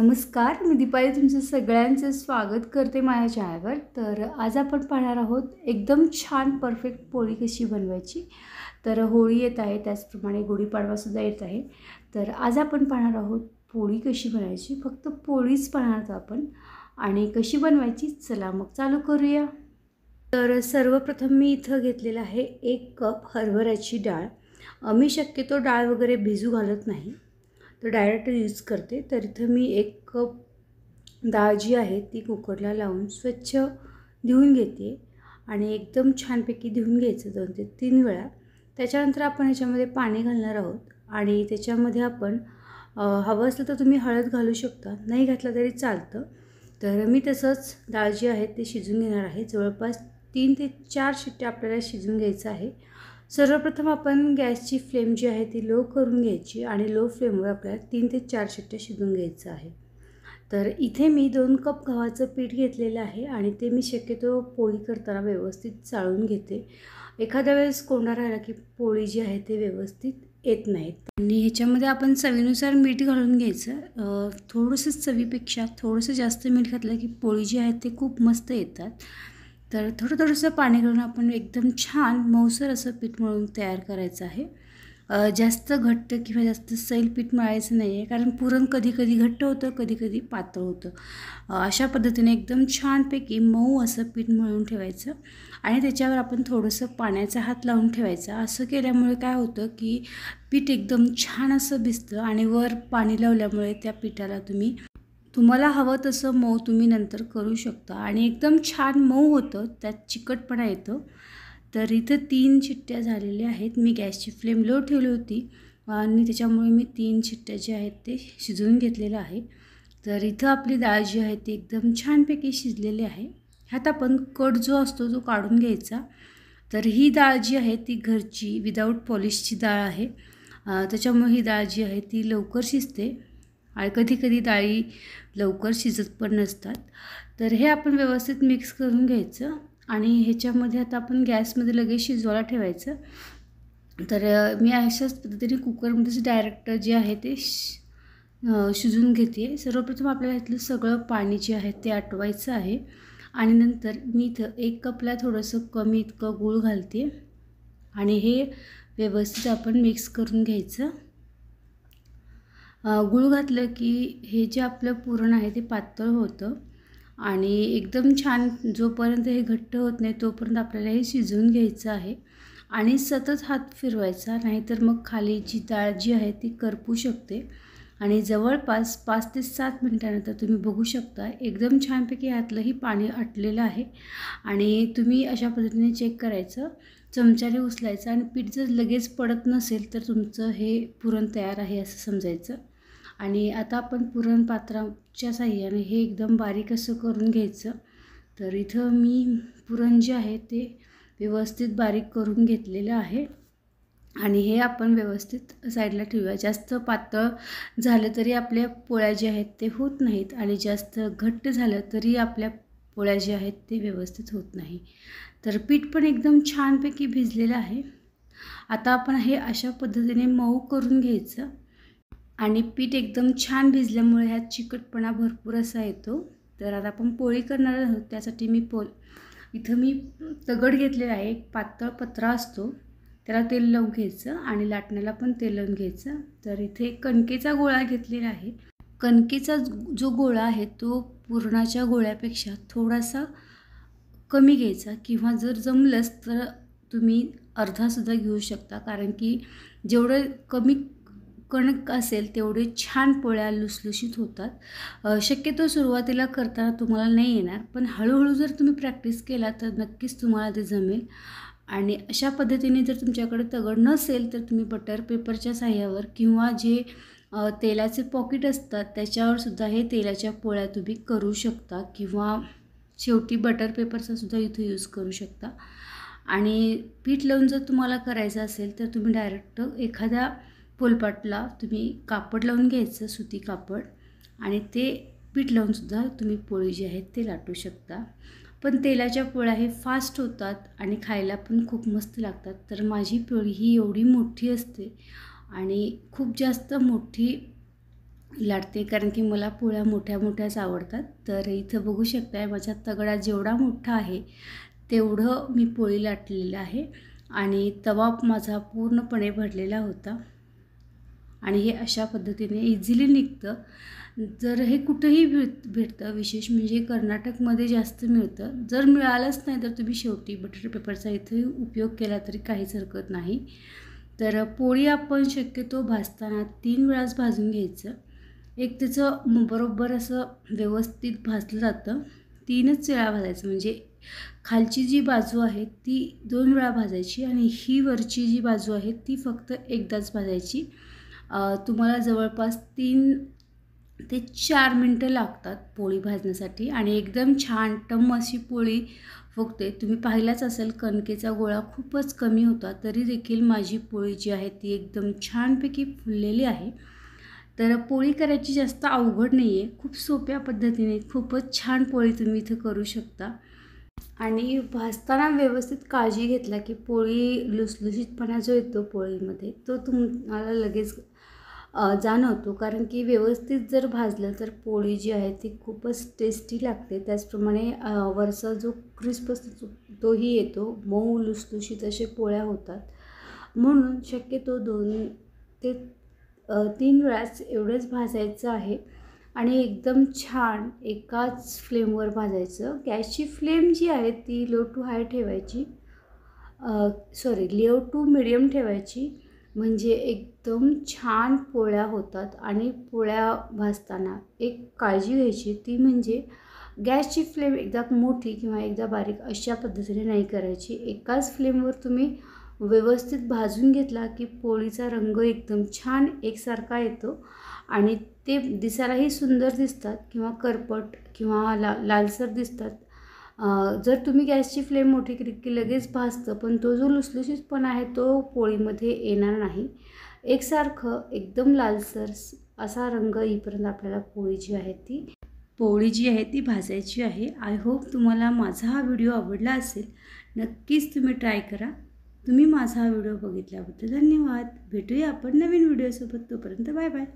नमस्कार मी दीपाली तुमचं सगळ्यांचं स्वागत करते माझ्या चॅनलवर तर आज आपण पाहणार आहोत एकदम छान परफेक्ट पोळी कशी बनवायची तर होळी येत आहे त्याचप्रमाणे गुढीपाडवासुद्धा येत आहे तर आज आपण पाहणार आहोत पोळी कशी बनवायची फक्त पोळीच पाहणार आहोत आपण आणि कशी बनवायची चला मग चालू करूया तर सर्वप्रथम मी इथं घेतलेलं आहे एक कप हरभऱ्याची डाळ मी शक्यतो डाळ वगैरे भिजू घालत नाही तर डायरेक्ट यूज करते तर इथं मी एक कप डाळ जी आहे ती कुकरला लावून स्वच्छ धुवून घेते आणि एकदम छानपैकी धुवून घ्यायचं दोन ते तीन वेळा त्याच्यानंतर आपण याच्यामध्ये पाणी घालणार आहोत आणि त्याच्यामध्ये आपण हवं असलं तर तुम्ही हळद घालू शकता नाही घातलं तरी चालतं तर मी तसंच डाळ जी आहे ते शिजून घेणार आहे जवळपास तीन ते चार शिट्ट्या आपल्याला शिजून घ्यायचं आहे सर्वप्रथम आपण गॅसची फ्लेम जी आहे ती लो करून घ्यायची आणि लो फ्लेमवर आपल्याला तीन ते चार शिट्ट्या शिजून घ्यायचं आहे तर इथे मी दोन कप गव्हाचं पीठ घेतलेलं आहे आणि ते मी शक्यतो पोळी करताना व्यवस्थित चाळून घेते एखाद्या वेळेस कोंडा राहिला की पोळी जी आहे ते व्यवस्थित येत नाहीत आणि ह्याच्यामध्ये आपण चवीनुसार मीठ घालून घ्यायचं थोडंसं चवीपेक्षा थोडंसं जास्त मीठ घातलं की पोळी जी आहे ते खूप मस्त येतात तर थोडं थोडंसं पाणी घालून आपण एकदम छान मऊसर असं पीठ मळून तयार करायचं आहे जास्त घट्ट किंवा जास्त सैल पीठ मळायचं नाही आहे कारण पुरण कधी कधी घट्ट होतं कधी कधी पातळ होतं अशा पद्धतीने एकदम छानपैकी मऊ असं पीठ मळून ठेवायचं आणि त्याच्यावर आपण थोडंसं पाण्याचा हात लावून ठेवायचा असं केल्यामुळे काय होतं की पीठ एकदम छान असं भिजतं आणि वर पाणी लावल्यामुळे त्या पिठाला तुम्ही तुम्हाला हवं तसं मऊ तुम्ही नंतर करू शकता आणि एकदम छान मऊ होतं त्यात चिकटपणा येतं तर इथं तीन चिट्ट्या झालेल्या आहेत मी गॅसची फ्लेम लो ठेवली होती आणि त्याच्यामुळे मी तीन चिट्ट्या ज्या आहेत ते शिजवून घेतलेलं आहे तर इथं आपली डाळ जी आहे ती एकदम छानपैकी शिजलेली आहे ह्यात आपण कट जो असतो तो काढून घ्यायचा तर ही डाळ जी आहे ती घरची विदाऊट पॉलिशची डाळ आहे त्याच्यामुळे ही डाळ जी आहे ती लवकर शिजते आणि कधी कधी डाळी लवकर शिजत पण नसतात तर हे आपण व्यवस्थित मिक्स करून घ्यायचं आणि ह्याच्यामध्ये आता आपण गॅसमध्ये लगेच शिजवायला ठेवायचं तर मी अशाच पद्धतीने कुकरमध्येच डायरेक्ट जे आहे ते शिजून घेते आहे सर्वप्रथम आपल्याला ह्यातलं सगळं पाणी जे आहे ते आटवायचं आहे आणि नंतर मी इथं एक कपला थोडंसं कमी इतकं गूळ घालते आणि हे व्यवस्थित आपण मिक्स करून घ्यायचं गुळ घातलं की हे जे आपलं पुरण आहे ते पातळ होतं आणि एकदम छान जोपर्यंत हे घट्ट होत नाही तोपर्यंत आपल्याला हे शिजवून घ्यायचं आहे आणि सतत हात फिरवायचा नाहीतर मग खाली जी डाळ जी आहे ती करपू शकते आणि जवळपास पाच ते सात मिनटानंतर तुम्ही बघू शकता एकदम छानपैकी आतलंही पाणी आटलेलं आहे आणि तुम्ही अशा पद्धतीने चेक करायचं चमच्याने उचलायचं आणि पीठ जर लगेच पडत नसेल तर तुमचं हे पुरण तयार आहे असं समजायचं आणि आता आपण पुरण पात्राच्या साह्याने हे एकदम बारीक असं करून घ्यायचं तर इथं मी पुरण जे आहे ते व्यवस्थित बारीक करून घेतलेलं आहे आणि हे आपण व्यवस्थित साईडला ठेवूया जास्त पातळ झालं तरी आपल्या पोळ्या ज्या आहेत ते होत नाहीत आणि जास्त घट्ट झालं तरी आपल्या पोळ्या ज्या आहेत ते व्यवस्थित होत नाही तर पीठ पण एकदम छानपैकी भिजलेलं आहे आता आपण हे अशा पद्धतीने मऊ करून घ्यायचं आणि पीठ एकदम छान भिजल्यामुळे ह्यात चिकटपणा भरपूर असा येतो तर आता आपण पोळी करणार आहोत त्यासाठी मी पोल इथं मी तगड घेतलेला आहे एक पातळ पत्रा असतो त्याला तेल लावून घ्यायचं आणि लाटण्याला पण तेल लावून घ्यायचं तर इथे कणकेचा गोळा घेतलेला आहे कणकेचा जो गोळा आहे तो पुरणाच्या गोळ्यापेक्षा थोडासा कमी घ्यायचा किंवा जर जमलंच तर तुम्ही अर्धासुद्धा घेऊ शकता कारण की जेवढं कमी कणक असेल तेवढे छान पोळ्या लुसलुशीत होतात शक्यतो सुरुवातीला करताना तुम्हाला नाही येणार पण हळूहळू जर तुम्ही प्रॅक्टिस केला तर नक्कीच तुम्हाला ते जमेल आणि अशा पद्धतीने जर तुमच्याकडे तगड नसेल तर तुम्ही बटर पेपरच्या साह्यावर किंवा जे तेलाचे पॉकेट असतात त्याच्यावर सुद्धा हे तेलाच्या पोळ्या तुम्ही करू शकता किंवा शेवटी बटर पेपरचासुद्धा सुद्धा इथं यूज करू शकता आणि पीठ लावून जर तुम्हाला करायचं असेल तर तुम्ही डायरेक्ट एखाद्या पोलपाटला तुम्ही कापड लावून घ्यायचं सुती कापड आणि ते पीठ लावूनसुद्धा तुम्ही पोळी जी आहेत ते लाटू शकता पण तेलाच्या पोळ्या हे फास्ट होतात आणि खायला पण खूप मस्त लागतात तर माझी पोळी ही एवढी मोठी असते आणि खूप जास्त मोठी लाटते कारण की मला पोळ्या मोठ्या मोठ्याच आवडतात तर इथं बघू शकताय माझा तगडा जेवढा मोठा आहे तेवढं मी पोळी लाटलेलं आहे आणि तवा माझा पूर्णपणे भरलेला होता आणि हे अशा पद्धतीने इझिली निघतं जर हे कुठंही भेट भेटतं विशेष म्हणजे कर्नाटकमध्ये जास्त मिळतं जर मिळालंच नाही तर तुम्ही शेवटी बटर पेपरचा इथे उपयोग केला तरी काहीच हरकत नाही तर पोळी आपण शक्यतो भाजताना तीन वेळाच भाजून घ्यायचं एक त्याचं बरोबर असं व्यवस्थित भाजलं जातं तीनच वेळा भाजायचं म्हणजे खालची जी बाजू आहे ती दोन वेळा भाजायची आणि ही वरची जी बाजू आहे ती फक्त एकदाच भाजायची तुम्हाला जवळपास तीन ते चार मिनटं लागतात पोळी भाजण्यासाठी आणि एकदम छान टम अशी पोळी फुगते तुम्ही पाहिलाच असेल कणकेचा गोळा खूपच कमी होता तरी देखील माझी पोळी जी आहे ती एकदम छानपैकी फुललेली आहे तर पोळी करायची जास्त अवघड नाही आहे खूप सोप्या पद्धतीने खूपच छान पोळी तुम्ही इथं करू शकता आणि भाजताना व्यवस्थित काळजी घेतला की पोळी लुसलुशीतपणा जो येतो पोळीमध्ये तो तुम्हाला लगेच जाणवतो कारण की व्यवस्थित जर भाजलं तर पोळी जी आहे ती खूपच टेस्टी लागते त्याचप्रमाणे वरचा जो क्रिस्प असतो तोही येतो मऊ लुसलुशीत असे पोळ्या होतात म्हणून शक्यतो दोन ते तीन वेळाच एवढंच भाजायचं आहे आणि एकदम छान एकाच फ्लेमवर भाजायचं गॅसची फ्लेम जी आहे ती लो टू हाय ठेवायची सॉरी लो टू मिडियम ठेवायची म्हणजे एकदम छान पोळ्या होतात आणि पोळ्या भाजताना एक काळजी घ्यायची ती म्हणजे गॅसची फ्लेम एकदा मोठी किंवा एकदा बारीक अशा पद्धतीने नाही करायची एकाच फ्लेमवर तुम्ही व्यवस्थित भाजून घेतला की पोळीचा रंग एकदम छान एकसारखा येतो आणि ते दिसायलाही सुंदर दिसतात किंवा करपट किंवा ला लालसर दिसतात जर तुम्ही गॅसची फ्लेम मोठी केली की लगेच भाजतं पण तो जो लुसलुसीतपणा आहे तो पोळीमध्ये येणार नाही एकसारखं एकदम लालसर असा रंग येईपर्यंत आपल्याला पोळी जी आहे ती पोळी जी आहे ती भाजायची आहे आय होप तुम्हाला माझा हा व्हिडिओ आवडला असेल नक्कीच तुम्ही ट्राय करा तुम्ही माझा व्हिडिओ बघितल्याबद्दल धन्यवाद भेटूया आपण नवीन व्हिडिओसोबत तोपर्यंत बाय बाय